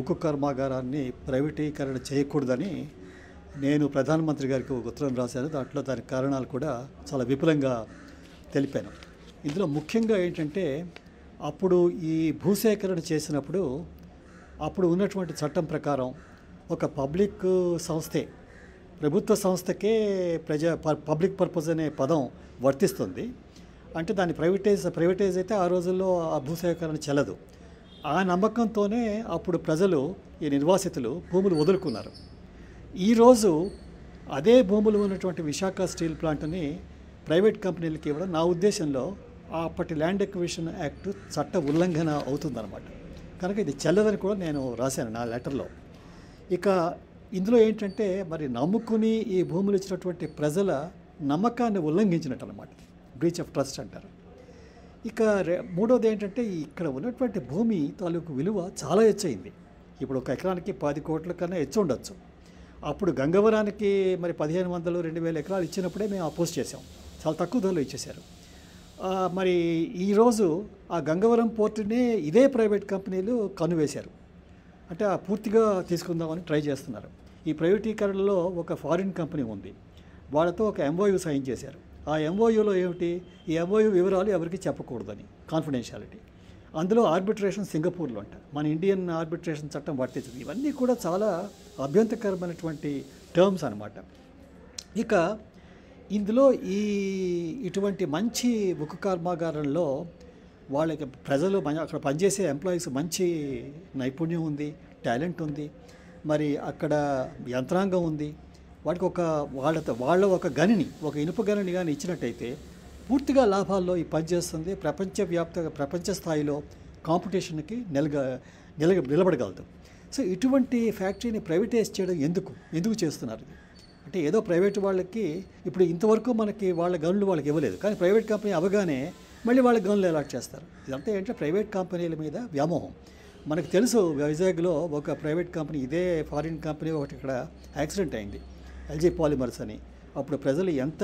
ఉక్కు కర్మాగారాన్ని ప్రైవేటీకరణ చేయకూడదని నేను ప్రధానమంత్రి గారికి ఒక ఉత్తరం రాశాను దాంట్లో దాని కారణాలు కూడా చాలా విపులంగా తెలిపాను ఇందులో ముఖ్యంగా ఏంటంటే అప్పుడు ఈ భూసేకరణ చేసినప్పుడు అప్పుడు ఉన్నటువంటి చట్టం ప్రకారం ఒక పబ్లిక్ సంస్థే ప్రభుత్వ సంస్థకే ప్రజా పబ్లిక్ పర్పస్ అనే పదం వర్తిస్తుంది అంటే దాని ప్రైవేటైజ్ ప్రైవేటైజ్ అయితే ఆ రోజుల్లో ఆ భూసేకరణ చెల్లదు ఆ నమ్మకంతోనే అప్పుడు ప్రజలు ఈ నిర్వాసితులు భూములు వదులుకున్నారు ఈరోజు అదే భూములు ఉన్నటువంటి విశాఖ స్టీల్ ప్లాంట్ని ప్రైవేట్ కంపెనీలకి ఇవ్వడం నా ఉద్దేశంలో అప్పటి ల్యాండ్ ఎక్విషన్ యాక్ట్ చట్ట ఉల్లంఘన అవుతుందన్నమాట కనుక ఇది చెల్లదని కూడా నేను రాశాను నా లెటర్లో ఇక ఇందులో ఏంటంటే మరి నమ్ముకుని ఈ భూములు ఇచ్చినటువంటి ప్రజల నమ్మకాన్ని ఉల్లంఘించినట్టు అనమాట బ్రీచ్ ఆఫ్ ట్రస్ట్ అంటారు ఇక మూడోది ఏంటంటే ఇక్కడ ఉన్నటువంటి భూమి తాలూకు విలువ చాలా హెచ్చయింది ఇప్పుడు ఒక ఎకరానికి పది కోట్ల కన్నా హెచ్చు ఉండొచ్చు అప్పుడు గంగవరానికి మరి పదిహేను వందలు రెండు వేల ఎకరాలు ఇచ్చినప్పుడే మేము అపోజ్ చేసాం చాలా తక్కువ ధరలు ఇచ్చేశారు మరి ఈరోజు ఆ గంగవరం పోర్టునే ఇదే ప్రైవేట్ కంపెనీలు కనువేశారు అంటే ఆ పూర్తిగా తీసుకుందామని ట్రై చేస్తున్నారు ఈ ప్రైవేటీకరణలో ఒక ఫారిన్ కంపెనీ ఉంది వాళ్ళతో ఒక ఎంఓయూ సైన్ చేశారు ఆ ఎంఓయూలో ఏమిటి ఈ ఎంఓయూ వివరాలు ఎవరికి చెప్పకూడదని కాన్ఫిడెన్షియాలిటీ అందులో ఆర్బిట్రేషన్ సింగపూర్లో అంట మన ఇండియన్ ఆర్బిట్రేషన్ చట్టం వర్తిస్తుంది ఇవన్నీ కూడా చాలా అభ్యంతరకరమైనటువంటి టర్మ్స్ అనమాట ఇక ఇందులో ఈ ఇటువంటి మంచి ఉక్కు కర్మాగారంలో వాళ్ళకి ప్రజలు అక్కడ పనిచేసే ఎంప్లాయీస్ మంచి నైపుణ్యం ఉంది టాలెంట్ ఉంది మరి అక్కడ యంత్రాంగం ఉంది వాటికి ఒక వాళ్ళతో వాళ్ళ ఒక గనిని ఒక ఇనుప గనిని కానీ ఇచ్చినట్టయితే పూర్తిగా లాభాల్లో ఈ పనిచేస్తుంది ప్రపంచవ్యాప్త ప్రపంచ స్థాయిలో కాంపిటీషన్కి నిలగ నిలగ నిలబడగలదు సో ఇటువంటి ఫ్యాక్టరీని ప్రైవేటైజ్ చేయడం ఎందుకు ఎందుకు చేస్తున్నారు అంటే ఏదో ప్రైవేట్ వాళ్ళకి ఇప్పుడు ఇంతవరకు మనకి వాళ్ళ గనులు వాళ్ళకి ఇవ్వలేదు కానీ ప్రైవేట్ కంపెనీ అవగానే మళ్ళీ వాళ్ళ గనులు అలాట్ చేస్తారు ఇదంతా ఏంటంటే ప్రైవేట్ కంపెనీల మీద వ్యామోహం మనకు తెలుసు వైజాగ్లో ఒక ప్రైవేట్ కంపెనీ ఇదే ఫారిన్ కంపెనీ ఒకటి ఇక్కడ యాక్సిడెంట్ అయింది ఎల్జీ పాలిమర్స్ అని అప్పుడు ప్రజలు ఎంత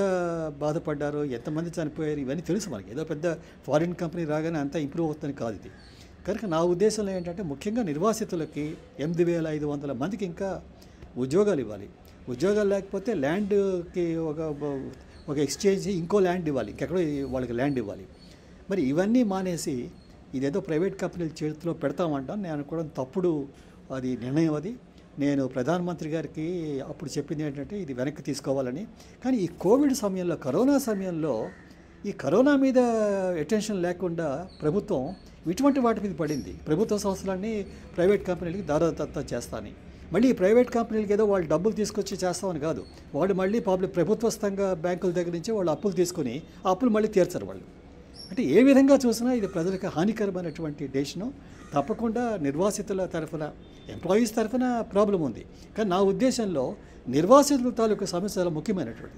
బాధపడ్డారో ఎంతమంది చనిపోయారు ఇవన్నీ తెలుసు మనకి ఏదో పెద్ద ఫారిన్ కంపెనీ రాగానే అంతా ఇంప్రూవ్ అవుతుంది కాదు ఇది కనుక నా ఉద్దేశంలో ఏంటంటే ముఖ్యంగా నిర్వాసితులకి ఎనిమిది వేల ఐదు వందల మందికి ఇంకా ఉద్యోగాలు ఇవ్వాలి ఉద్యోగాలు లేకపోతే ల్యాండ్కి ఒక ఒక ఎక్స్చేంజ్ ఇంకో ల్యాండ్ ఇవ్వాలి ఇంకెక్కడో వాళ్ళకి ల్యాండ్ ఇవ్వాలి మరి ఇవన్నీ మానేసి ఇదేదో ప్రైవేట్ కంపెనీల చేతిలో పెడతామంటాం నేను అనుకోవడం తప్పుడు అది నిర్ణయం అది నేను ప్రధానమంత్రి గారికి అప్పుడు చెప్పింది ఏంటంటే ఇది వెనక్కి తీసుకోవాలని కానీ ఈ కోవిడ్ సమయంలో కరోనా సమయంలో ఈ కరోనా మీద అటెన్షన్ లేకుండా ప్రభుత్వం ఇటువంటి వాటి మీద పడింది ప్రభుత్వ సంస్థలన్నీ ప్రైవేట్ కంపెనీలకి దారాదత్త చేస్తాను మళ్ళీ ప్రైవేట్ కంపెనీలకి ఏదో వాళ్ళు డబ్బులు తీసుకొచ్చి చేస్తామని కాదు వాళ్ళు మళ్ళీ పబ్లిక్ ప్రభుత్వస్థంగా బ్యాంకుల దగ్గర నుంచి వాళ్ళు అప్పులు తీసుకొని ఆ అప్పులు మళ్ళీ తీర్చరు వాళ్ళు అంటే ఏ విధంగా చూసినా ఇది ప్రజలకు హానికరమైనటువంటి దేశం తప్పకుండా నిర్వాసితుల తరఫున ఎంప్లాయీస్ తరఫున ప్రాబ్లం ఉంది కానీ నా ఉద్దేశంలో నిర్వాసితుల తాలూకు సమస్య చాలా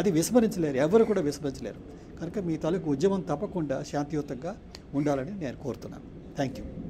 అది విస్మరించలేరు ఎవరు కూడా విస్మరించలేరు కనుక మీ తాలూకు ఉద్యమం తప్పకుండా శాంతియుతంగా ఉండాలని నేను కోరుతున్నాను థ్యాంక్ యూ